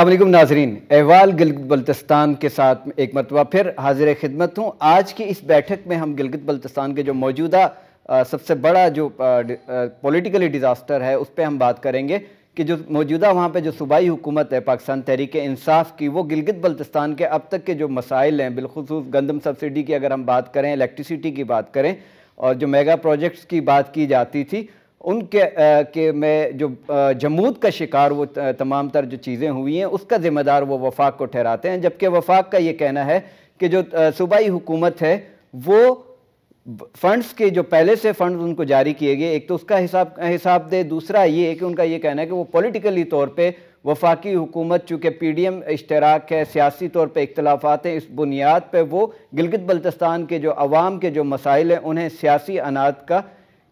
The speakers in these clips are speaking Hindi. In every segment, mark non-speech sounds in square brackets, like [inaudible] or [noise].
अल्लाम नाजरीन अहवाल गिलगित बल्तिस्तान के साथ एक मरतबा फिर हाजिर खिदमत हूँ आज की इस बैठक में हम गिलगित बल्तिस्तान के जो मौजूदा सबसे बड़ा जो पोलिटिकली डिज़ास्टर है उस पर हम बात करेंगे कि जो मौजूदा वहाँ पर जो सूबाई हुकूमत है पाकिस्तान तहरीक इंसाफ की वो गिलगित बल्तिस्तान के अब तक के जो मसाइल हैं बिलखसूस गंदम सब्सिडी की अगर हम बात करें इलेक्ट्रिसिटी की बात करें और जो मेगा प्रोजेक्ट्स की बात की जाती थी उनके आ, के में जो जमूद का शिकार वो तमाम तर जो चीज़ें हुई हैं उसका ज़िम्मेदार वो वफाक को ठहराते हैं जबकि वफाक का ये कहना है कि जो सूबाई हुकूमत है वो फंड्स के जो पहले से फंड उनको जारी किए गए एक तो उसका हिसाब हिसाब दे दूसरा ये कि उनका ये कहना है कि वो पॉलिटिकली तौर पे वफाकी हुकूमत चूँकि पी डी एम इश्तराक है सियासी तौर पर इख्तलाफात हैं इस बुनियाद पर वो गिलगित बल्तिस्तान के जो अवाम के जो मसाइल हैं उन्हें सियासी अनाज का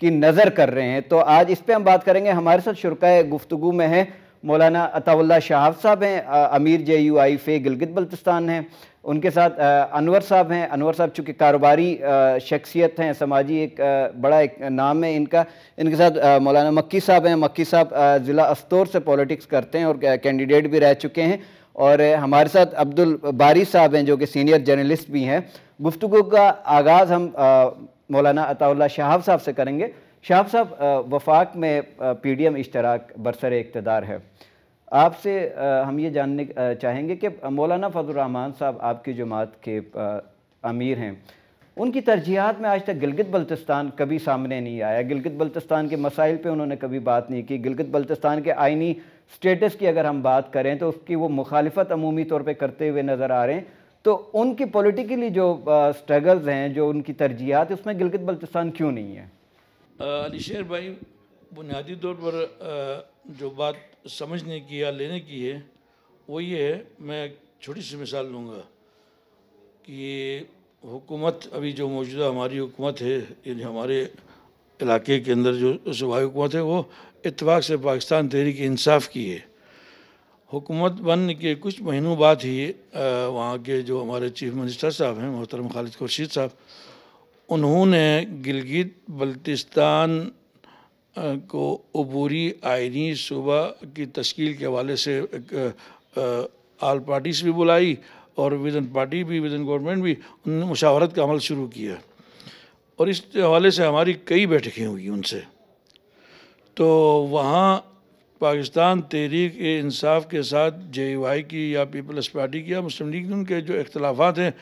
की नज़र कर रहे हैं तो आज इस पर हम बात करेंगे हमारे साथ शुरा गुफ्तु में हैं मौलाना अताउल्ला शाहब साहब हैं अमीर जे यू आई फे गिलगित बल्तिस्तान हैं उनके साथ अनवर साहब हैं अनवर साहब चूँकि कारोबारी शख्सियत हैं समाजी एक बड़ा एक नाम है इनका इनके साथ मौलाना मक्की साहब हैं मक्की साहब ज़िला अस्तौर से पॉलिटिक्स करते हैं और कैंडिडेट भी रह चुके हैं और हमारे साथ अब्दुल बारी साहब हैं जो कि सीनियर जर्नलिस्ट भी हैं गुफ्तु का आगाज़ हम मौलाना अताउल्ला शहाब साहब से करेंगे शहाब साहब वफाक में पी डी एम इश्तराक बरसर इकतदार है आपसे हम ये जानने चाहेंगे कि मौलाना फजलरहमान साहब आपकी जमात के अमीर हैं उनकी तरजीहत में आज तक गिलगित बल्तिस्तान कभी सामने नहीं आया गिलगित बल्तिस्तान के मसाइल पे उन्होंने कभी बात नहीं की गिलगित बल्तिस्तान के आइनी स्टेटस की अगर हम बात करें तो उसकी वो मुखालफत अमूमी तौर पर करते हुए नज़र आ रहे हैं तो उनकी पॉलिटिकली जो स्ट्रगल्स हैं जो उनकी तरजीहत उसमें गिलगित बल्तिस्तान क्यों नहीं है अलीशेर भाई बुनियादी तौर पर जो बात समझने की या लेने की है वो ये है मैं छोटी सी मिसाल लूँगा कि हुकूमत अभी जो मौजूदा हमारी हुकूमत है यानी हमारे इलाके के अंदर जो सूबाई हुकूमत है वो इतफाक़ से पाकिस्तान तहरीक इंसाफ की है हुकूमत बनने के कुछ महीनों बाद ही वहाँ के जो हमारे चीफ मिनिस्टर साहब हैं मोहतरम खालिद खुर्शीद साहब उन्होंने गिलगित बल्तिस्तान को अबूरी आयनी सूबा की तश्कील के हवाले से एक आल पार्टीज भी बुलाई और इन पार्टी भी इन गवर्नमेंट भी उन्होंने मुशावरत का अमल शुरू किया और इस हवाले से हमारी कई बैठकें हुई उनसे तो वहाँ पाकिस्तान तहरीक इंसाफ के साथ जे वाई की या पीपल्स पार्टी की या मुस्लिम लीग उनके जो इख्तलाफात हैं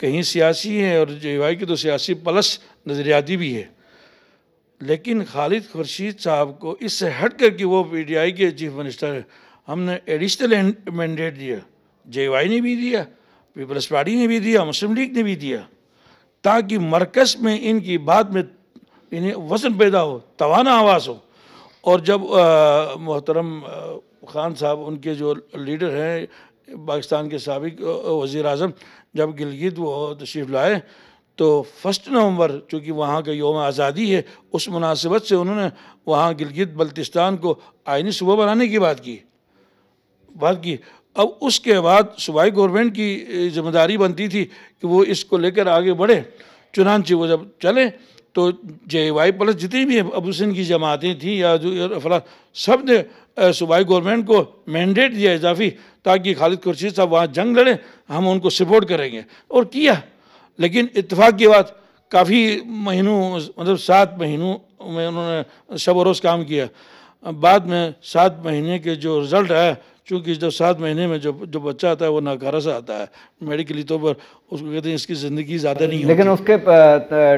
कहीं सियासी हैं और जे वाई की तो सियासी प्लस नज़रियाती भी है लेकिन खालिद खुर्शीद साहब को इससे हट कर कि वो पी टी आई के चीफ मिनिस्टर हमने एडिशनल मैंडेट दिया जे वाई ने भी दिया पीपल्स पार्टी ने भी दिया मुस्लिम लीग ने भी दिया ताकि मरकज़ में इनकी बात में इन्हें वजन पैदा हो तोाना आवाज़ हो और जब मोहतरम ख़ान साहब उनके जो लीडर हैं पाकिस्तान के सबक वज़ी अजम जब गिलगित वो तशरीफ़ लाए तो फर्स्ट नवंबर चूँकि वहाँ का योम आज़ादी है उस मुनासिबत से उन्होंने वहाँ गिलगित बल्तिस्तान को आइनी सुबह बनाने की बात की बात की अब उसके बाद सूबाई गवर्नमेंट की जिम्मेदारी बनती थी कि वो इसको लेकर आगे बढ़े चुनानची वो जब चले तो जे वाई प्लस जितनी भी अबूसिन की जमातें थीं या जो अफरा सब ने सूबाई गवर्नमेंट को मैंडेट दिया इजाफी ताकि खालिद खुर्शीद साहब वहाँ जंग लड़ें हम उनको सपोर्ट करेंगे और किया लेकिन इतफाक़ की बात काफ़ी महीनों मतलब सात महीनों में उन्होंने शब रोज़ काम किया बाद में सात महीने के जो रिज़ल्ट आया क्योंकि जब सात महीने में जो जो बच्चा आता है वो नाकारा सा आता है मेडिकली तो पर उसको कहते हैं इसकी ज़िंदगी ज़्यादा नहीं लेकिन उसके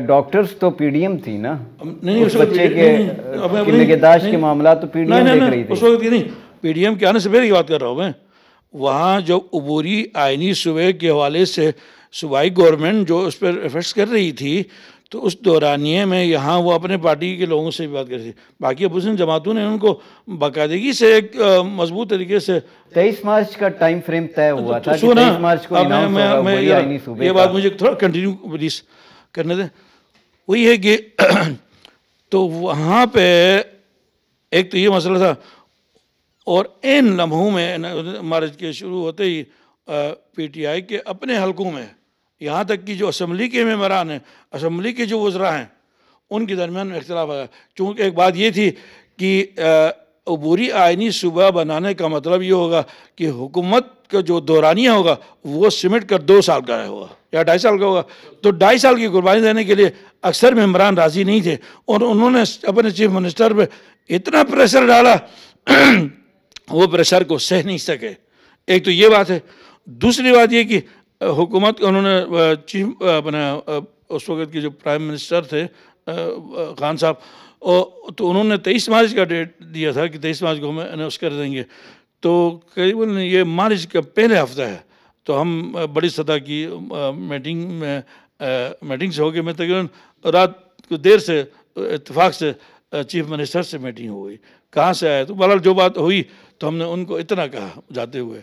डॉक्टर्स तो पीडीएम थी ना नहीं उस बच्चे के निगहदाश्त के मामला तो पीडीएम देख रही थी उस वक्त नहीं पीडीएम के आने से पहले की बात कर रहा हूँ मैं वहाँ जो उबूरी आइनी सुबह के हवाले से सूबाई गवर्नमेंट जो उस पर एफर्ट्स कर रही थी तो उस दौरानिए में यहाँ वो अपने पार्टी के लोगों से भी बात कर रही बाकी अपोजिशन जमातों ने उनको बाकायदगी से एक मजबूत तरीके से तेईस मार्च का टाइम फ्रेम तय तो हुआ तो, था सुना मार्च को मैं, मैं, मैं या, ये बात मुझे थोड़ा कंटिन्यू प्लीज करने दें वही है कि [clears throat] तो वहाँ पे एक तो ये मसला था और इन लम्हों में मार्च के शुरू होते ही पीटीआई के अपने हलकों में यहाँ तक कि जो असम्बली के मेम्बरान हैं असम्बली के जो वज्रा हैं उनके दरमियान में इख्तलाफ आया चूँकि एक बात ये थी कि अबूरी आइनी सूबा बनाने का मतलब ये होगा कि हुकूमत का जो दौरानिया होगा वो सिमट कर दो साल का होगा या ढाई साल का होगा तो ढाई साल की कुर्बानी देने के लिए अक्सर मेम्बरान राज़ी नहीं थे और उन्होंने अपने चीफ मिनिस्टर पर इतना प्रेशर डाला [clears throat] वो प्रेशर को सह नहीं सके एक तो ये बात है दूसरी बात यह कि हुकूमत उन्होंने चीफ अपने उस वक्त के जो प्राइम मिनिस्टर थे खान साहब तो उन्होंने तेईस मार्च का डेट दिया था कि तेईस मार्च को हम अनाउंस कर देंगे तो करीबन ये मार्च का पहले हफ्ता है तो हम बड़ी सतह की मीटिंग में मीटिंग्स हो गई मैं तकरीबन रात को देर से इतफाक़ से चीफ मिनिस्टर से मीटिंग हो गई कहाँ से आया तो बहरहाल जो बात हुई तो हमने उनको इतना कहा जाते हुए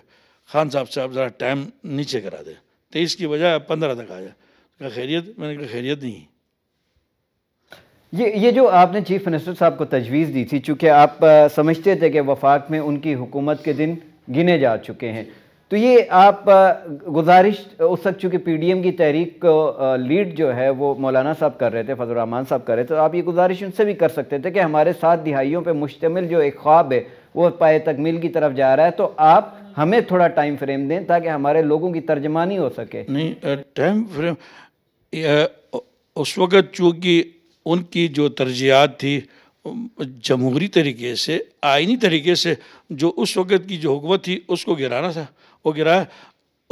खान साहब साहब ज़रा टाइम नीचे करा दें तेईस की बजाय पंद्रह तक आ जाए खैरियत मैंने कहा खैरियत नहीं ये ये जो आपने चीफ मिनिस्टर साहब को तजवीज़ दी थी चूँकि आप आ, समझते थे कि वफाक में उनकी हुकूमत के दिन गिने जा चुके हैं तो ये आप गुजारिश उस वक्त चूँकि पी डी एम की तहरीक को लीड जो है वो मौलाना साहब कर रहे थे फजलरहमान साहब कर रहे थे तो आप ये गुजारिश उनसे भी कर सकते थे कि हमारे साथ दिहाइयों पर मुश्तमिल जो एक ख्वाब है वो पाए तकमील की तरफ जा रहा है तो आप हमें थोड़ा टाइम फ्रेम दें ताकि हमारे लोगों की तर्जमानी हो सके नहीं टाइम फ्रेम उस वक़्त चूँकि उनकी जो तरजियात थी जमहूरी तरीके से आइनी तरीके से जो उस वक़्त की जो हुकूमत थी उसको गिराना था वो गिराया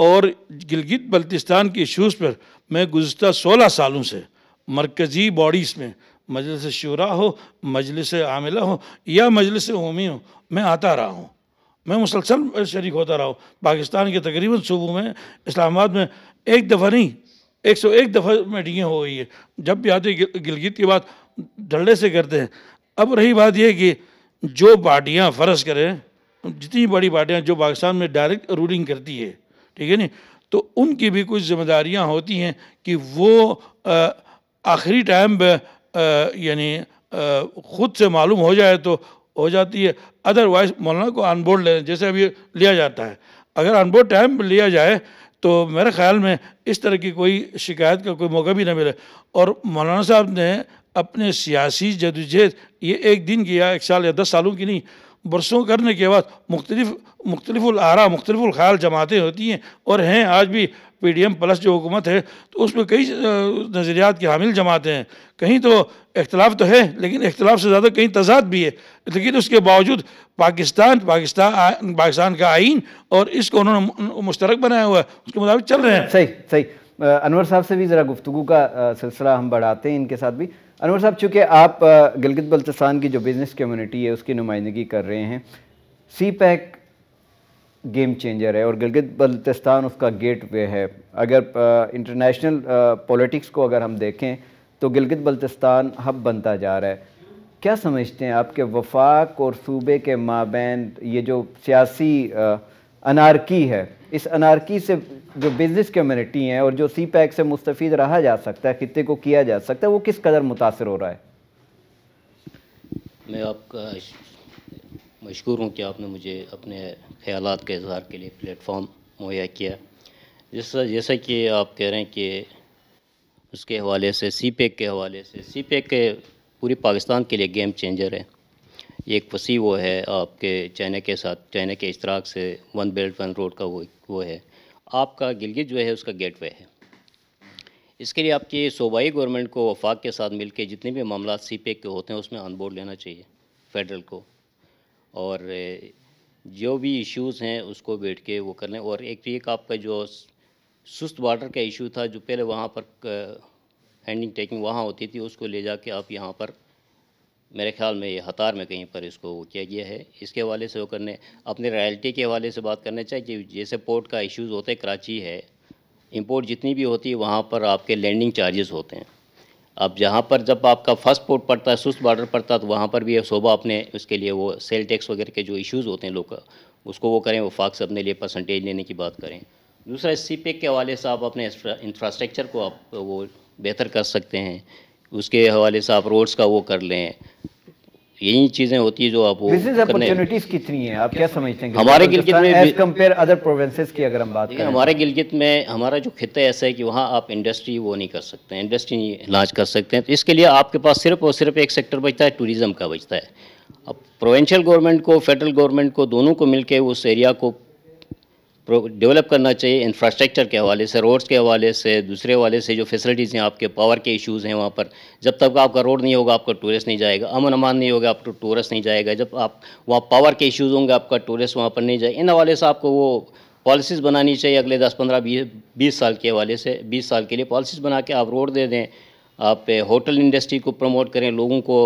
और गिलगित बल्तिस्तान के इशूज़ पर मैं गुज्त सोलह सालों से मरकज़ी बॉडीज़ में मजलिस शुरा हो मजलिस आमिला हो या मजलिस उमी हो मैं आता रहा हूँ मैं मुसलसल शरीक होता रहा हूँ पाकिस्तान के तकरीबन सूबों में इस्लामाबाद में एक दफ़ा नहीं एक सौ एक दफ़ा मीटिंगें हो गई है जब भी आते गिलगित की बात डल्ले से करते हैं अब रही बात यह कि जो पार्टियाँ फ़र्ज़ करें जितनी बड़ी पार्टियाँ जो पाकिस्तान में डायरेक्ट रूलिंग करती है ठीक है नहीं तो उनकी भी कुछ जिम्मेदारियाँ होती हैं कि वो आखिरी टाइम यानी ख़ुद से मालूम हो जाए तो हो जाती है अदरवाइज मौलाना को अनबोर्ड लेने जैसे अभी लिया जाता है अगर अनबोर्ड टाइम लिया जाए तो मेरे ख्याल में इस तरह की कोई शिकायत का कोई मौका भी ना मिले और मौलाना साहब ने अपने सियासी जदोजहद ये एक दिन की या एक साल या दस सालों की नहीं बरसों करने के बाद मुख्तलिफ मुख्तलिफ़ुल मुख्तलिफ़ाल जमातें होती हैं और हैं आज भी पी डी एम प्लस जो हुकूमत है तो उसमें कई नज़रियात के हामिल जमाते हैं कहीं तो इख्तलाफ तो है लेकिन इख्तलाफ से ज़्यादा कहीं तजाद भी है लेकिन उसके बावजूद पाकिस्तान पाकिस्तान पाकिस्तान का आइन और इसको उन्होंने मुश्तरक बनाया हुआ है उसके मुताबिक चल रहे हैं सही सही अनवर साहब से भी ज़रा गुफ्तु का सिलसिला हम बढ़ाते हैं इनके साथ भी अनवर साहब चूँकि आप गिलगित बल्तिस्तान की जो बिज़नेस कम्यूनिटी है उसकी नुमाइंदगी कर रहे हैं सी पैक गेम चेंजर है और गिलगित बल्तिस्तान उसका गेट वे है अगर इंटरनेशनल पॉलिटिक्स को अगर हम देखें तो गिलगित बल्तिस्तान हब बनता जा रहा है क्या समझते हैं आपके वफाक और सूबे के माबैन ये जो सियासी अनारकी है इस अनारकी से जो बिज़नेस कम्युनिटी हैं और जो सी पैक से मुस्तफ़ रहा जा सकता है खत्े को किया जा सकता है वो किस कदर मुतासर हो रहा है मैं आपका मशहूर हूँ कि आपने मुझे अपने ख्याल के इजहार के लिए प्लेटफॉर्म मुहैया किया जिस जैसा कि आप कह रहे हैं कि उसके हवाले से सी पैक e के हवाले से सी पैक e के पूरी पाकिस्तान के लिए गेम चेंजर है एक वसी वो है आपके चाइना के साथ चाइना के इश्तराक से वन बेल्ट वन रोड का वो वो है आपका गिलगित जो है उसका गेटवे है इसके लिए आपकी सूबाई गवर्नमेंट को वफाक के साथ मिलकर जितने भी मामला सी पे e के होते हैं उसमें ऑन बोर्ड लेना चाहिए फेडरल को और जो भी इश्यूज़ हैं उसको बैठ के वो कर लें और एक एक तो आपका जो सुस्त वाटर का इशू था जो पहले वहाँ पर हैंडिंग टेकिंग वहाँ होती थी उसको ले जाके आप यहाँ पर मेरे ख्याल में ये हतार में कहीं पर इसको वो किया गया है इसके हवाले से वो करने अपने रॉयल्टी के हवाले से बात करना चाहिए जैसे पोर्ट का इश्यूज़ होते कराची है इम्पोर्ट जितनी भी होती है वहाँ पर आपके लैंडिंग चार्जेस होते हैं अब जहाँ पर जब आपका फर्स्ट पोर्ट पड़ता है सुस्त बॉर्डर पड़ता है तो वहाँ पर भी शोभा अपने उसके लिए वो सेल टैक्स वगैरह के जो इश्यूज़ होते हैं लोग उसको वो करें वो फाक्स अपने लिए परसेंटेज लेने की बात करें दूसरा सी के हवाले से आप अपने इंफ्रास्ट्रक्चर को आप वो बेहतर कर सकते हैं उसके हवाले से आप रोड्स का वो कर लें यही चीज़ें होती है जो आप अपॉर्चुनिटीज कितनी आप क्या समझते हैं हमारे गिलगित में कंपेयर अदर प्रोविंसेस की अगर हम बात करें हमारे गिलगित में हमारा जो खत्ता ऐसा है कि वहाँ आप इंडस्ट्री वो नहीं कर सकते हैं इंडस्ट्री नहीं लॉन्च कर सकते हैं तो इसके लिए आपके पास सिर्फ और सिर्फ एक सेक्टर बचता है टूरिज्म का बचता है अब प्रोवेंशल गवर्नमेंट को फेडरल गवर्नमेंट को दोनों को मिलकर उस एरिया को डेवलप करना चाहिए इंफ्रास्ट्रक्चर के हवाले से रोड्स के हवाले से दूसरे हवाले से जो फैसिलिटीज़ हैं आपके पावर के इश्यूज़ हैं वहाँ पर जब तक आपका रोड नहीं होगा आपका टूरिस्ट नहीं जाएगा अमन अमान नहीं होगा आपको टूरिस्ट नहीं जाएगा जब आप वहाँ पावर के इश्यूज़ होंगे आपका टूरिस्ट वहाँ पर नहीं जाएगा इन हवाले से आपको वो पॉलिसीज़ बनानी चाहिए अगले दस पंद्रह बीस बीस साल के हवाले से बीस साल के लिए पॉलिसीज़ बना के आप रोड दे दें आप होटल इंडस्ट्री को प्रमोट करें लोगों को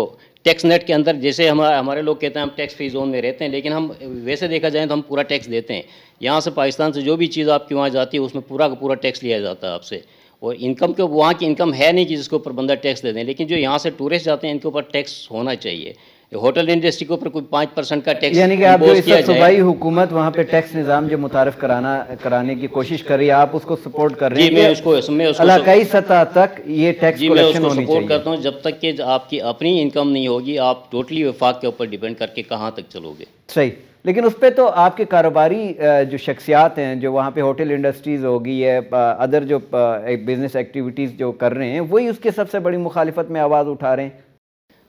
टैक्स नेट के अंदर जैसे हम हमारे लोग कहते हैं हम टैक्स फ्री जोन में रहते हैं लेकिन हम वैसे देखा जाए तो हम पूरा टैक्स देते हैं यहाँ से पाकिस्तान से जो भी चीज़ आपके वहाँ जाती है उसमें पूरा का पूरा टैक्स लिया जाता है आपसे और इनकम के वहाँ की इनकम है नहीं कि जिसके ऊपर बंदा टैक्स दे दें लेकिन जो यहाँ से टूरिस्ट जाते हैं इनके ऊपर टैक्स होना चाहिए होटल इंडस्ट्री के ऊपर कोई पाँच परसेंट का टैक्स यानी कि आप जो इस सूबाई हुकूमत वहाँ पे टैक्स निज़ाम जो मुतारफ कराना कराने की कोशिश कर रही है आप उसको सपोर्ट कर रही है उसको उसको सतह तक ये टैक्स जी मैं उसको सपोर्ट करता हूँ जब तक कि आपकी अपनी इनकम नहीं होगी आप टोटली विफाक के ऊपर डिपेंड करके कहाँ तक चलोगे सही लेकिन उस पर तो आपके कारोबारी जो शख्सियात हैं जो वहाँ पे होटल इंडस्ट्रीज़ होगी या अदर जो बिज़नेस एक्टिविटीज़ जो कर रहे हैं वही उसके सबसे बड़ी मुखालफत में आवाज़ उठा रहे हैं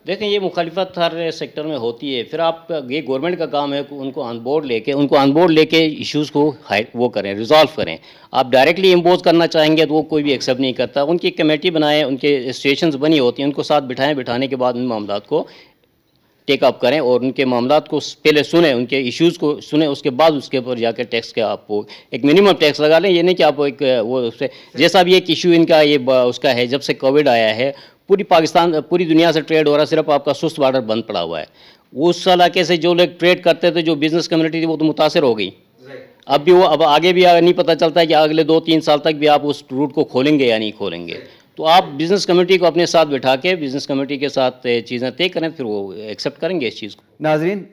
देखें ये मुखालफत हर सेक्टर में होती है फिर आप ये गवर्नमेंट का काम है कि उनको बोर्ड लेके उनको बोर्ड लेके इश्यूज़ को वो करें रिजॉल्व करें आप डायरेक्टली इम्पोज करना चाहेंगे तो वो कोई भी एक्सेप्ट नहीं करता उनकी कमेटी बनाएं उनके स्टेशन बनी होती हैं उनको साथ बिठाएं बिठाने के बाद उन मामला को टेकअप करें और उनके मामला को पहले सुने उनके इश्यूज़ को सुने उसके बाद उसके ऊपर जाकर टैक्स के आप एक मिनिमम टैक्स लगा लें ये नहीं कि आप एक वो उससे जैसा भी एक इशू इनका ये उसका है जब से कोविड आया है पूरी पाकिस्तान पूरी दुनिया से ट्रेड हो रहा है सिर्फ आपका सुस्त बार्डर बंद पड़ा हुआ है उस इलाके से जो लोग ट्रेड करते थे जो बिज़नेस कम्युनिटी थी वो तो मुतासर हो गई अब भी वो अब आगे भी नहीं पता चलता है कि अगले दो तीन साल तक भी आप उस रूट को खोलेंगे या नहीं खोलेंगे तो आप बिजनेस कमेटी को अपने साथ बैठा के बिजनेस कमेटी के साथ चीज़ें तय करें फिर वो एक्सेप्ट करेंगे इस चीज़ को नाजरीन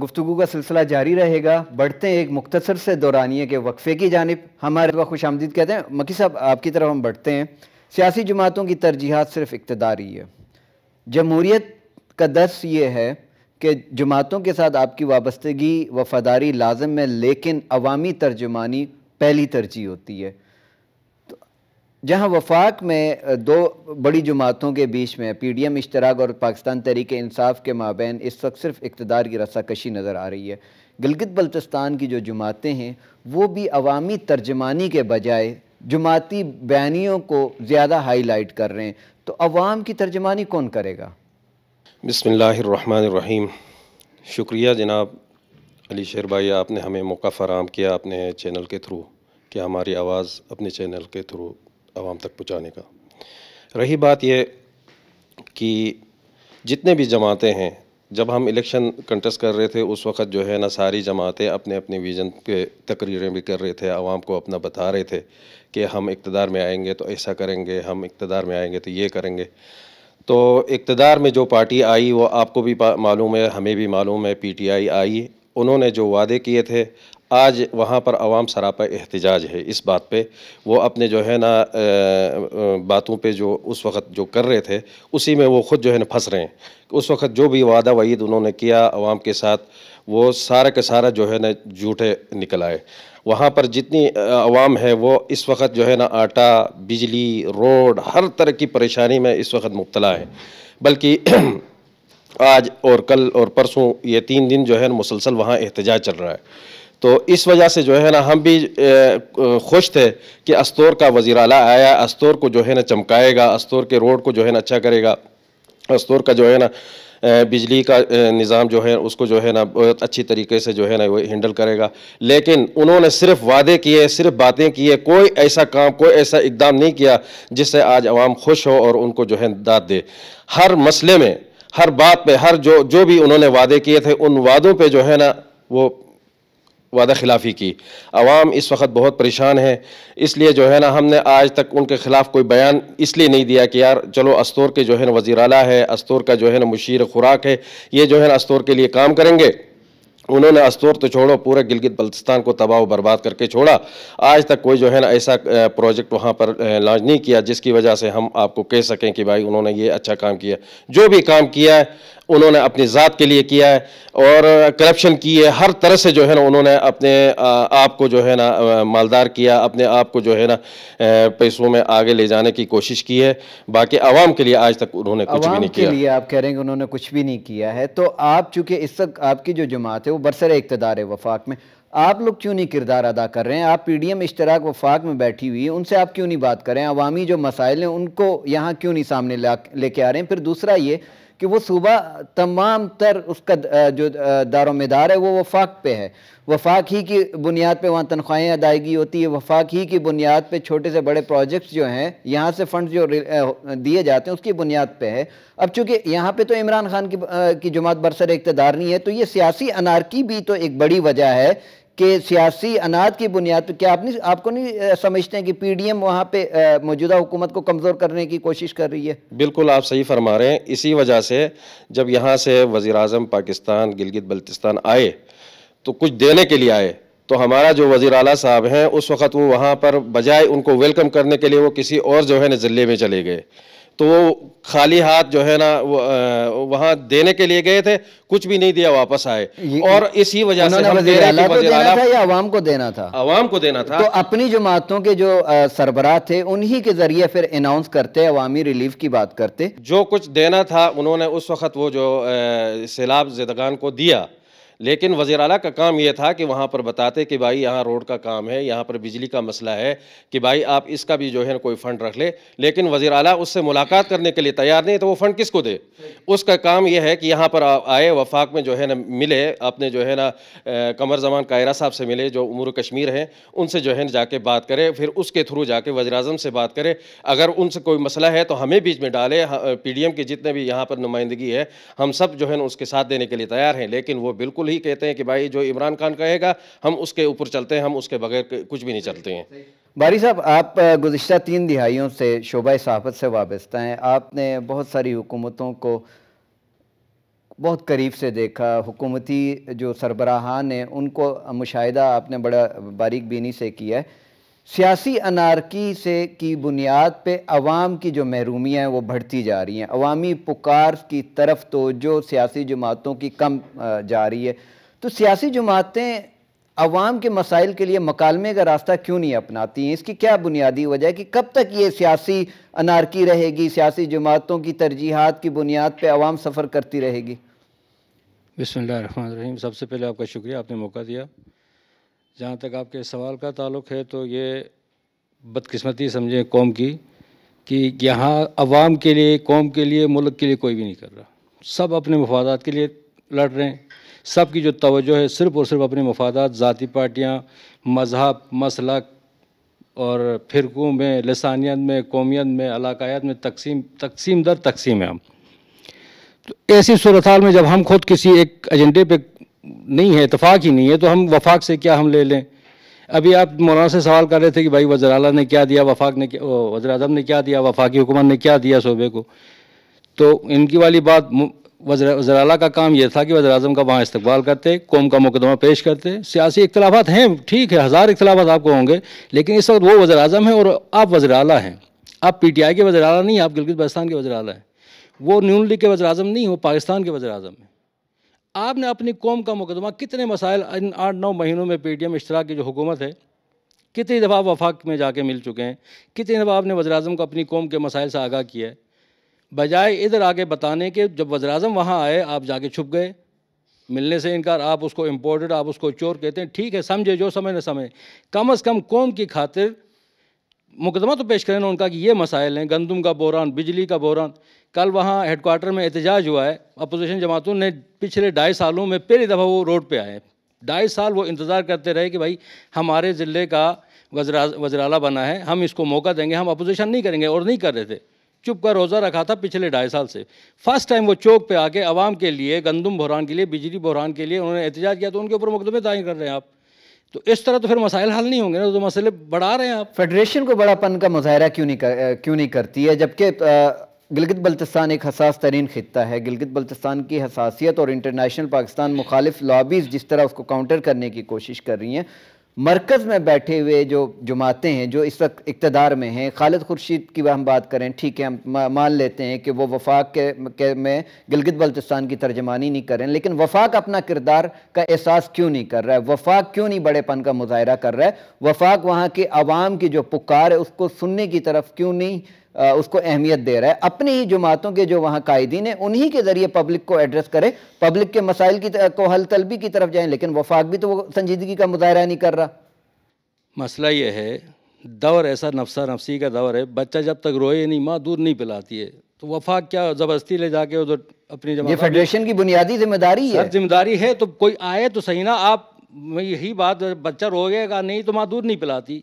गुफ्तु का सिलसिला जारी रहेगा बढ़ते हैं एक मुख्तसर से दौरानिए के वक्फे की जानब हमारे खुश आमदीद कहते हैं मकी साहब आपकी तरफ हम बढ़ते हैं सियासी जमातों की तरजीहत सिर्फ इकतदारी है जमहूरीत का दर्स ये है कि जमातों के साथ आपकी वाबस्तगी वफादारी लाजम है लेकिन अवामी तर्जमानी पहली तरजीह होती है जहाँ वफाक में दो बड़ी जमातों के बीच में पी डी एम इश्तराक और पाकिस्तान तहरीक इंसाफ के माबेन इस वक्त सिर्फ इकतदार की रसाकशी नज़र आ रही है गिलगित बल्तिस्तान की जो जमातें हैं वो भी अवामी तर्जमानी के बजाय जमाती बयानियों को ज़्यादा हाई लाइट कर रहे हैं तो अवाम की तर्जमानी कौन करेगा बसमीम शुक्रिया जनाब अली शेर भाई आपने हमें मौका फराम किया अपने चैनल के थ्रू कि हमारी आवाज़ अपने चैनल के थ्रू आवाम तक पहुँचाने का रही बात यह कि जितने भी जमातें हैं जब हम इलेक्शन कंटेस्ट कर रहे थे उस वक़्त जो है ना सारी जमातें अपने अपने विज़न के तकरीरें भी कर रहे थे आवाम को अपना बता रहे थे कि हम इकतदार में आएंगे तो ऐसा करेंगे हम इकतदार में आएंगे तो ये करेंगे तो इकतदार में जो पार्टी आई वो आपको भी मालूम है हमें भी मालूम है पीटीआई आई उन्होंने जो वादे किए थे आज वहाँ पर आवाम सरापा एहतजाज है इस बात पे वो अपने जो है ना बातों पे जो उस वक्त जो कर रहे थे उसी में वो खुद जो है ना फंस रहे हैं उस वक्त जो भी वादा वईद उन्होंने किया आवाम के साथ वो सारा का सारा जो है ना झूठे निकल आए वहाँ पर जितनी आवाम है वो इस वक्त जो है ना आटा बिजली रोड हर तरह की परेशानी में इस वक्त मुबतला है बल्कि [clears throat] आज और कल और परसों ये तीन दिन जो है ना मुसलसल वहाँ एहतजाज चल रहा है तो इस वजह से जो है ना हम भी खुश थे कि अस्तौर का वजीर अला आया अस्तौर को जो है ना चमकाएगा अस्तौर के रोड को जो है ना अच्छा करेगा अस्तौर का जो है ना बिजली का निज़ाम जो है उसको जो है ना बहुत अच्छी तरीके से जो है ना वो हैंडल करेगा लेकिन उन्होंने सिर्फ वादे किए सिर्फ बातें किए कोई ऐसा काम कोई ऐसा इकदाम नहीं किया जिससे आज आवाम खुश हो और उनको जो है दाद दे हर मसले में हर बात पे हर जो जो भी उन्होंने वादे किए थे उन वादों पे जो है ना वो वादा खिलाफी की आवाम इस वक्त बहुत परेशान है इसलिए जो है ना हमने आज तक उनके खिलाफ कोई बयान इसलिए नहीं दिया कि यार चलो अस्तौर के जो है ना वजीर अला है अस्तौर का जो है ना मुशीर खुराक है ये जो है ना अस्तौर के लिए काम करेंगे उन्होंने अस्तौर तो छोड़ो पूरे गिलगित बल्तिस्तान को तबाह बर्बाद करके छोड़ा आज तक कोई जो है ना ऐसा प्रोजेक्ट वहाँ पर लॉन्च नहीं किया जिसकी वजह से हम आपको कह सकें कि भाई उन्होंने ये अच्छा काम किया जो भी काम किया है उन्होंने अपनी ज़ात के लिए किया है और करप्शन की है हर तरह से जो है ना उन्होंने अपने आप को जो है ना मालदार किया अपने आप को जो है ना पैसों में आगे ले जाने की कोशिश की है बाकी आवाम के लिए आज तक उन्होंने कुछ भी नहीं किया लिए आप कह रहे हैं कि उन्होंने कुछ भी नहीं किया है तो आप चूँकि इस वक्त आपकी जो जमात है वो बरसर इकतदार है वफाक में आप लोग क्यों नहीं किरदार अदा कर रहे हैं आप पी डी एम इश्तराक वफाक में बैठी हुई है उनसे आप क्यों नहीं बात कर रहे हैं अवामी जो मसाइल हैं उनको यहाँ क्यों नहीं सामने ला लेके आ रहे हैं फिर दूसरा ये कि वो सूबा तमाम तर उसका जो दारोमदार है वो वफाक पे है वफाक ही की बुनियाद पे वहाँ तनख्वाहें अदायगी होती है वफाक ही की बुनियाद पे छोटे से बड़े प्रोजेक्ट्स जो हैं यहाँ से फंड जो दिए जाते हैं उसकी बुनियाद पे है अब चूंकि यहाँ पे तो इमरान खान की, की जमात बरसर इकतदार नहीं है तो ये सियासी अनारकी भी तो एक बड़ी वजह है कि सियासी अनाज की बुनियाद पर क्या आप नहीं आपको नहीं समझते हैं कि पी डी एम वहाँ पर मौजूदा हुकूमत को कमज़ोर करने की कोशिश कर रही है बिल्कुल आप सही फरमा रहे हैं इसी वजह से जब यहाँ से वज़ी अजम पाकिस्तान गिलगित बल्तिस्तान आए तो कुछ देने के लिए आए तो हमारा जो वज़ी अला साहब हैं उस वक़्त वो वहाँ पर बजाय उनको वेलकम करने के लिए वो किसी और जो है न ज़िले में चले गए तो वो खाली हाथ जो है ना वहाँ देने के लिए गए थे कुछ भी नहीं दिया वापस आए और इसी वजह से को देना था अवाम को देना था अवाम को देना था तो अपनी जमातों के जो सरबराह थे उन्हीं के जरिए फिर अनाउंस करते अवामी रिलीफ की बात करते जो कुछ देना था उन्होंने उस वक्त वो जो सैलाब जिदगान को दिया लेकिन वज़ी अला का काम यह था कि वहाँ पर बताते कि भाई यहाँ रोड का काम है यहाँ पर बिजली का मसला है कि भाई आप इसका भी जो है ना कोई फ़ंड रख ले लेकिन वज़ी अला उससे मुलाकात करने के लिए तैयार नहीं तो वो फ़ंड किसको दे उसका काम यह है कि यहाँ पर आए वफाक में जो है ना मिले अपने जो है ना कमर जमान कायरा साहब से मिले जो उमर कश्मीर हैं उनसे जो है ना जाके बात करें फिर उसके थ्रू जाके वजराजम से बात करें अगर उनसे कोई मसला है तो हमें बीच में डाले पी डी एम के जितने भी यहाँ पर नुमाइंदगी है हम सब जो है ना उसके साथ देने के लिए तैयार हैं लेकिन वो बिल्कुल बिल्कुल ही कहते हैं कि भाई जो इमरान खान कहेगा हम उसके ऊपर चलते हैं हम उसके बगैर कुछ भी नहीं चलते हैं बारी साहब आप गुज्त तीन दिहाइयों से शोबा सहाफत से वाबस्ता हैं आपने बहुत सारी हुकूमतों को बहुत करीब से देखा हुकूमती जो सरबराहान हैं उनको मुशाह आपने बड़ा बारीक बीनी से किया है सियासी अनारकी से की बुनियाद पे अवाम की जो महरूमियाँ हैं वो बढ़ती जा रही हैं अवामी पुकार की तरफ तो जो सियासी जमातों की कम जा रही है तो सियासी जमातें अवाम के मसाइल के लिए मकालमे का रास्ता क्यों नहीं अपनाती हैं इसकी क्या बुनियादी वजह है कि कब तक ये सियासी अनारकी रहेगी सियासी जमातों की तरजीहत की बुनियाद पर अवाम सफ़र करती रहेगी बिसमीम सबसे पहले आपका शुक्रिया आपने मौका दिया जहाँ तक आपके सवाल का ताल्लुक है तो ये बदकिस्मती समझें कौम की कि यहाँ अवाम के लिए कौम के लिए मुल्क के लिए कोई भी नहीं कर रहा सब अपने मफादात के लिए लड़ रहे हैं सब की जो तवज्जो है सिर्फ और सिर्फ अपने मफादात ज़ाती पार्टियाँ मजहब मसलक और फिरकों में लसानियत में कौमियत में अलाकायत में तकसीम तकसीम दर तकसीम है हम तो ऐसी सूरत में जब हम खुद किसी एक एजेंडे पर नहीं है इतफाक़ ही नहीं है तो हम वफाक से क्या हम ले लें अभी आप मौलाना से सवाल कर रहे थे कि भाई अला ने क्या दिया वफाक ने वजर अजम ने क्या दिया वफाकी हुकूमत ने क्या दिया सूबे को तो इनकी वाली बात वजर अला का काम यह था कि वजर अजम का वहाँ इस्तबाल करते कौम का मुकदमा पेश करते सियासी इख्तलाफात हैं ठीक है हज़ार इख्तलाफात आपको होंगे लेकिन इस वक्त वो वजर अजम हैं और आप वजर अला हैं आप पी टी आई के वजर अला नहीं आप गिलगित बस्तान के वजर अला हैं वो न्यून लीग के वजर अजम नहीं वो पाकिस्तान के वजर अजम हैं आपने अपनी कौम का मुकदमा कितने मसाइल इन आठ नौ महीनों में पी टी एम इश्तरा की जो हुकूमत है कितनी दफ़ा आप वफाक में जाके मिल चुके हैं कितनी दफ़ा आपने वजराजम को अपनी कौम के मसाइल से आगाह किया है बजाय इधर आके बताने के जब वजराजम वहाँ आए आप जाके छुप गए मिलने से इनकार आप उसको इम्पोर्टेड आप उसको चोर कहते हैं ठीक है समझे जो समय न समय कम अज़ कम कौम की खातिर मुकदमा तो पेश करें उनका कि ये मसाइल हैं गंदम का बहरान बिजली का बहरान कल वहाँ हेडकोार्टर में एहतजाज हुआ है अपोजिशन जमातों ने पिछले ढाई सालों में पहली दफ़ा वो रोड पर आए ढाई साल वो इंतज़ार करते रहे कि भाई हमारे ज़िले का वजरा वजराला बना है हम इसको मौका देंगे हम अपोजिशन नहीं करेंगे और नहीं कर रहे थे चुप का रोज़ा रखा था पिछले ढाई साल से फर्स्ट टाइम वो चौक पे आके आवाम के लिए गंदम बहरान के लिए बिजली बहरान के लिए उन्होंने एहतजाज किया तो उनके ऊपर मुकदमे दायर कर रहे हैं आप तो इस तरह तो फिर मसाइल हल नहीं होंगे ना तो मसले बढ़ा रहे हैं आप फेडरेशन को बड़ापन का मुजाहरा क्यों नहीं कर, क्यों नहीं करती है जबकि गिलगित बल्तिस्तान एक हसास तरीन खत्ता है गिलगित बल्तिस्तान की हसासियत और इंटरनेशनल पाकिस्तान मुखालिफ लॉबीज़ जिस तरह उसको काउंटर करने की कोशिश कर रही हैं मरकज़ में बैठे हुए जो जमाते हैं जो इस वक्त इकतदार में हैं खालिद खुर्शीद की हम बात करें ठीक है हम मान लेते हैं कि वो वफाक के, के में गिलगित बल्तिस्तान की तर्जमानी नहीं करें लेकिन वफाक अपना किरदार का एहसास क्यों नहीं कर रहा है वफाक क्यों नहीं बड़ेपन का मुजाहरा कर रहा है वफाक वहाँ के आवाम की जो पुकार है उसको सुनने की तरफ क्यों नहीं उसको अहमियत दे रहा है अपनी ही जमातों के जो वहाँ कायदीन हैं उन्हीं के ज़रिए पब्लिक को एड्रेस करें पब्लिक के मसाइल की को हल तलबी की तरफ जाएँ लेकिन वफाक भी तो वो संजीदगी का मुजाहरा नहीं कर रहा मसला यह है दौर ऐसा नफसा नफसी का दौर है बच्चा जब तक रोए नहीं माँ दूर नहीं पिलाती है तो वफाक क्या ज़बरदस्ती ले जाके उधर अपनी जमा फेडरेशन की बुनियादी जिम्मेदारी है जिम्मेदारी है तो कोई आए तो सही ना आप यही बात बच्चा रोएगा नहीं तो माँ दूर नहीं पिलाती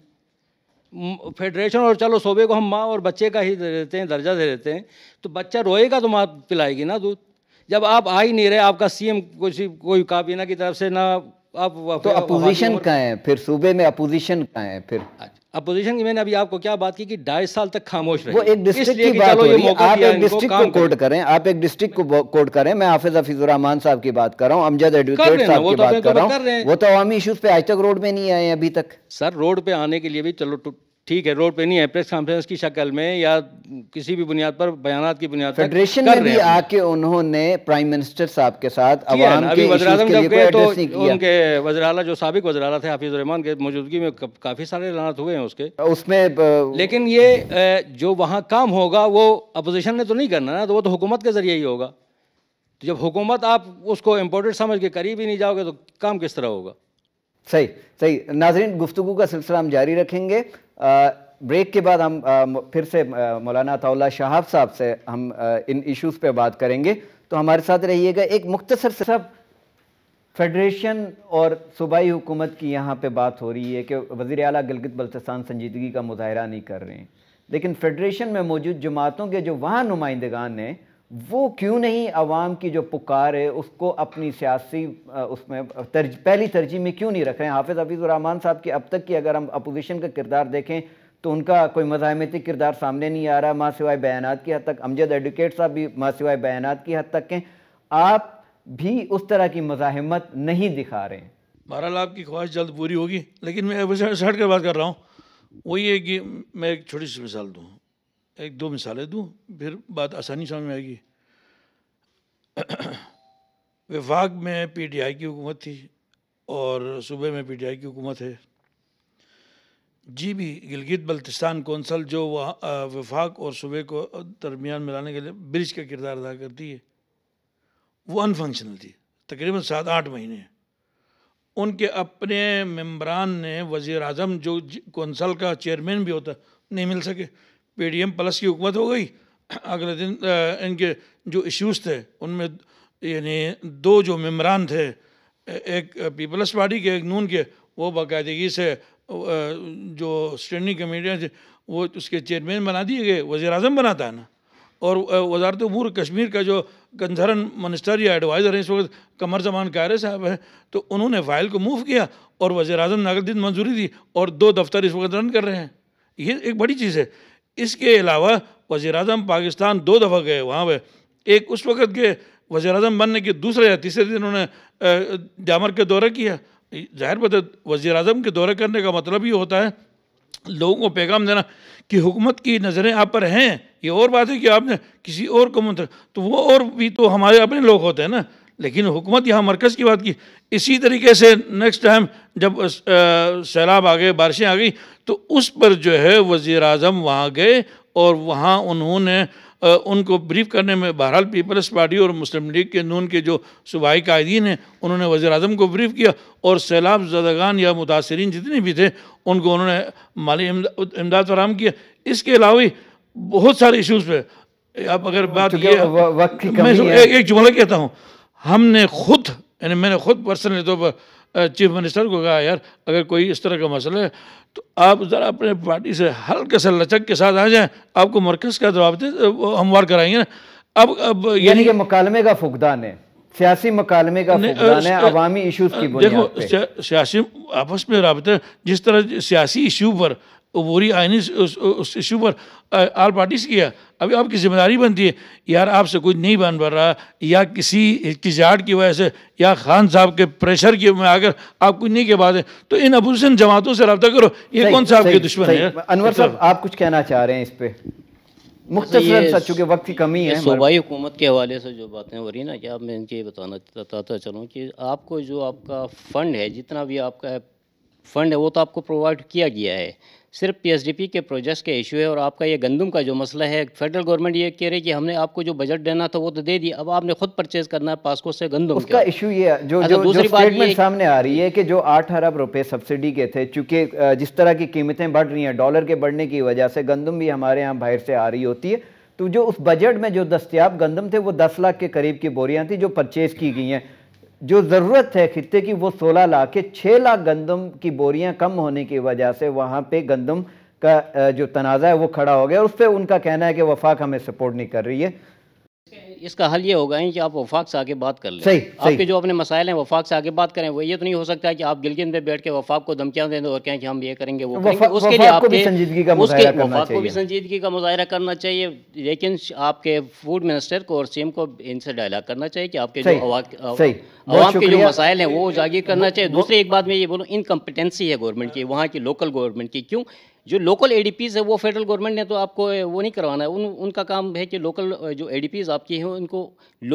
फेडरेशन और चलो सोबे को हम माँ और बच्चे का ही दे देते हैं दर्जा दे देते हैं तो बच्चा रोएगा तो माँ पिलाएगी ना दूध जब आप आ ही नहीं रहे आपका सीएम कुछ कोई काबीना की तरफ से ना आप तो अपोजिशन का है फिर सूबे में अपोजिशन का है फिर अच्छा। अपोजिशन की मैंने अभी आपको क्या बात की कि ढाई साल तक खामोश रहे वो एक डिस्ट्रिक्ट की बात हो रही है आप एक डिस्ट्रिक्ट को कोट करें आप एक डिस्ट्रिक्ट को कोट करें मैं हाफिज हफीजुररहमान साहब की बात कर रहा हूँ अमजद एडवोकेट साहब की तो बात कर रहा हूँ वो तो आवामी इशूज पे आज तक रोड पे नहीं आए अभी तक सर रोड पे आने के लिए भी चलो ठीक है रोड पे नहीं है प्रेस कॉन्फ्रेंस की शक्ल में या किसी भी बुनियाद पर बयान की बुनियाद फेडरेशन में भी आके उन्होंने प्राइम मिनिस्टर साहब के साथ अभी तो उनके वजराला जो सबक वजराला थे हाफिज रहमान के मौजूदगी में काफ़ी सारे ऐलानात हुए हैं उसके उसमें लेकिन ये जो वहाँ काम होगा वो अपोजिशन ने तो नहीं करना ना तो वो तो हुकूमत के ज़रिए ही होगा तो जब हुकूमत आप उसको इम्पोर्टेंट समझ के करीब ही नहीं जाओगे तो काम किस तरह होगा सही सही नाजरीन गुफ्तु का सिलसिला हम जारी रखेंगे आ, ब्रेक के बाद हम आ, फिर से मौलाना तौला शहाब साहब से हम आ, इन इश्यूज़ पे बात करेंगे तो हमारे साथ रहिएगा एक मुख्तसर सब फेडरेशन और सूबाई हुकूमत की यहाँ पे बात हो रही है कि वज़ी अला गिलगित बल्तिस्तान संजीदगी का मुजाहरा नहीं कर रहे हैं लेकिन फेडरेशन में मौजूद जमातों के जो वहाँ नुमाइंदगान हैं वो क्यों नहीं आवाम की जो पुकार है उसको अपनी सियासी उसमें तर्ज, पहली तरजीह में क्यों नहीं रख रहे हैं हाफिज़ हफीज़ुररहमान साहब की अब तक की अगर हम अपोजिशन का किरदार देखें तो उनका कोई मजामती किरदार सामने नहीं आ रहा माँ सिवाय बयान की हद तक अमजद एडवोकेट साहब भी माँ सिवाय बयान की हद तक हैं आप भी उस तरह की मजामत नहीं दिखा रहे हैं बहरहाल आपकी ख्वाहिश जल्द पूरी होगी लेकिन मैं बात कर रहा हूँ वही है कि मैं एक छोटी सी मिसाल दूँ एक दो मिसालें दूँ फिर बात आसानी समझ में आएगी विभाग में पीटीआई की हुकूमत थी और सूबे में पीटीआई की हुकूमत है जी भी गिलगित बल्तिस्तान कौंसल जो वहाँ विफाक और सूबे को दरमियान मिलाने के लिए ब्रिज का किरदार अदा करती है वो अनफंक्शनल थी तकरीबन सात आठ महीने उनके अपने मम्बरान ने वज़ी अजम जो कौंसल का चेयरमैन भी होता नहीं मिल सके पेटीएम प्लस की हुकूमत हो गई अगले दिन इनके जो इश्यूज़ थे उनमें यानी दो जो मम्बरान थे एक पीपल्स पार्टी के एक नून के वो बाकायदगी से जो स्टैंडिंग कमेटियाँ थी वो उसके चेयरमैन बना दिए गए वज़ी अजम बनाता है ना और वजारत तो अमूर कश्मीर का जो कंधरन मिनिस्टर या एडवाइज़र है इस वक्त कमर जमान कायरे साहब हैं तो उन्होंने फाइल को मूव किया और वजी अजम दिन मंजूरी दी और दो दफ्तर इस वक्त रन कर रहे हैं ये एक बड़ी चीज़ है इसके अलावा वज़ी अजम पाकिस्तान दो दफ़ा गए वहाँ पर एक उस वक़्त के वज़ी अजम बनने के दूसरे या तीसरे दिन उन्होंने जामर के दौरा किया जाहिर बता वज़ी अजम के दौरे करने का मतलब ये होता है लोगों को पैगाम देना कि हुकूमत की नज़रें आप पर हैं ये और बात है कि आपने किसी और को मंत्र तो वो और भी तो हमारे अपने लोग होते हैं ना लेकिन हुकूमत यहाँ मरकज़ की बात की इसी तरीके से नेक्स्ट टाइम जब सैलाब आ गए बारिशें आ गई तो उस पर जो है वज़ी अजम वहाँ गए और वहाँ उन्होंने उनको ब्रीफ करने में बहरहाल पीपल्स पार्टी और मुस्लिम लीग के नून के जो सूबाई कायदीन हैं उन्होंने वज़ी अजम को ब्रीफ किया और सैलाब जदगान या मुतासरीन जितने भी थे उनको उन्होंने माली इमदाद फराम किया इसके अलावा बहुत सारे इशूज़ पर आप अगर बात वक्त की एक जुमला कहता हूँ हमने खुद यानी मैंने खुद पर्सनली तो पर चीफ मिनिस्टर को कहा यार अगर कोई इस तरह का मसला है तो आप ज़रा अपने पार्टी से हल्के से लचक के साथ आ जाएं आपको मरकज़ का जवाब दे तो हमवार कराएंगे ना अब अब यानी कि मकालमे का फुकदान है सियासी मकालमे का फुकदान है अवामी इशूज़ की देखो सियासी आपस में रबते जिस तरह सियासी इशू पर अबूरी आइनी उस इशू पर आल पार्टीज किया अभी आपकी जिम्मेदारी बनती है यार आपसे कुछ नहीं बन पा रहा या किसी हिचकिचाहट की वजह से या खान साहब के प्रेशर की में आकर आप कुछ नहीं के बाद है तो इन अपोजिशन जमातों से रब्ता करो ये कौन सा आपके दुश्मन है अनवर साहब मतलब आप कुछ कहना चाह रहे हैं इस पर तो वक्त की कमी है सूबाई हुकूमत के हवाले से जो बातें हो रही ना क्या मैं इनके ये बताना चाहता चलूँ कि आपको जो आपका फ़ंड है जितना भी आपका फंड है वो तो आपको प्रोवाइड किया गया है सिर्फ पीएसडीपी के प्रोजेक्ट्स के इशू है और आपका ये गंदम का जो मसला है फेडरल गवर्नमेंट ये कह रही है कि हमने आपको जो बजट देना था वो तो दे दिया अब आपने खुद परचेज करना है पासको से गंदम उसका इशू ये अच्छा, जो जो, दूसरी जो स्टेटमेंट सामने आ रही है कि जो आठ अरब रुपए सब्सिडी के थे चूंकि जिस तरह की कीमतें बढ़ रही हैं डॉलर के बढ़ने की वजह से गंदम भी हमारे यहाँ बाहर से आ रही होती है तो जो उस बजट में जो दस्तियाब गंदम थे वो दस लाख के करीब की बोरियाँ थी जो परचेज़ की गई हैं जो ज़रूरत है खत्े की वो सोलह लाख है छः लाख गंदम की बोरियाँ कम होने की वजह से वहाँ पे गंदम का जो तनाज़ा है वो खड़ा हो गया और उस पर उनका कहना है कि वफाक हमें सपोर्ट नहीं कर रही है इसका हल ये होगा कि आप वफाक से आके बात कर लें सही, आपके सही। जो अपने मसाइल हैं वफाक से आके बात करें वो ये तो नहीं हो सकता कि आप गिलगिन पे बैठ के वफाक को धमकियां दें तो और कहें कि हम ये करेंगे वो करेंगे उसके लिए आपको संजीदगी का उसके वफाक को भी संजीदगी का मुजाहरा करना चाहिए लेकिन आपके फूड मिनिस्टर को और सी को इनसे डायलॉग करना चाहिए कि आपके जो आवाम के जो मसाइल हैं वो उजागर करना चाहिए दूसरी एक बात मैं ये बोलूँ इनकम्पिटेंसी है गवर्नमेंट की वहाँ की लोकल गवर्नमेंट की क्यों जो लोकल एडीपीज़ है वो फेडरल गवर्नमेंट ने तो आपको वो नहीं करवाना है उन उनका काम है कि लोकल जो एडीपीज़ आपकी हैं उनको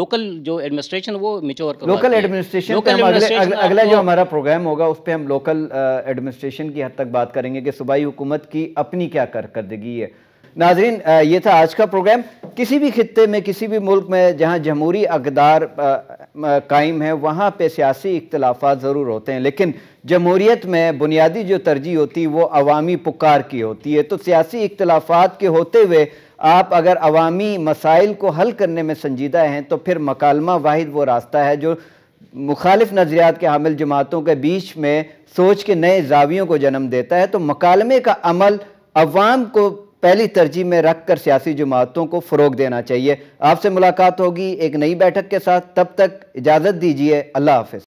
लोकल जो एडमिनिस्ट्रेशन वो मिचोर लोकल एडमिनिस्ट्रेशन लोकल अगले, अगला जो हमारा प्रोग्राम होगा उस पर हम लोकल एडमिनिस्ट्रेशन की हद तक बात करेंगे कि सूबाई हुकूमत की अपनी क्या कारकर्दगी है नाजरीन ये था आज का प्रोग्राम किसी भी खत्े में किसी भी मुल्क में जहाँ जमहूरी अकदार कायम है वहाँ पर सियासी इख्तलाफा ज़रूर होते हैं लेकिन जमहूरीत में बुनियादी जो तरजीह होती है वो अवामी पुकार की होती है तो सियासी इख्तलाफात के होते हुए आप अगर अवामी मसाइल को हल करने में संजीदा हैं तो फिर मकालमा वाहिद वो रास्ता है जो मुखालिफ नज़रियात के हामिल जमातों के बीच में सोच के नए जावियों को जन्म देता है तो मकालमे का अमल अवाम को पहली तरजीह में रख कर सियासी जमातों को फ़रोग देना चाहिए आपसे मुलाकात होगी एक नई बैठक के साथ तब तक इजाज़त दीजिए अल्लाह हाफ